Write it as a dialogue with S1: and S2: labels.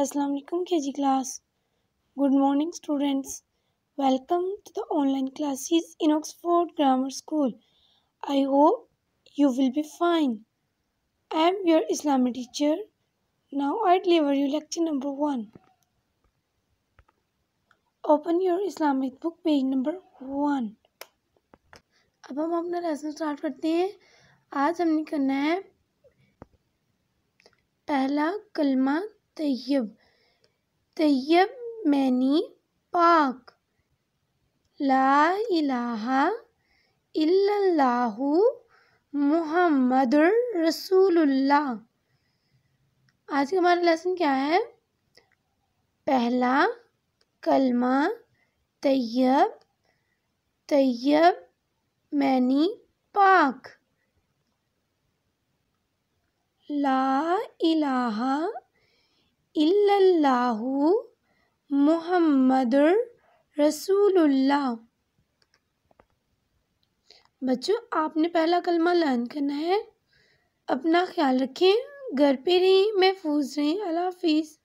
S1: अस्सलाम वालेकुम KG class good morning students welcome to the online classes in Oxford grammar school I hope you will be fine I am your इस्लामी teacher now I deliver you lecture number one open your Islamic book page number one अब हम अपना lesson start करते हैं आज हमने करना है पहला कलमा तयब तयब मैनी पाक ला इलाहा इल्लल्लाहु मुहम्मदुर रसूलुल्लाह आज का हमारा लेसन क्या है पहला कलमा तय्यब तयब मैनी पाक ला इलाहा इल्लल्लाहु मुहम्मदुर रसूलुल्लाह बच्चों आपने पहला कलमा लर्न करना है अपना ख्याल रखें घर पे रहें महफूज रहें अल्लाह हाफिज़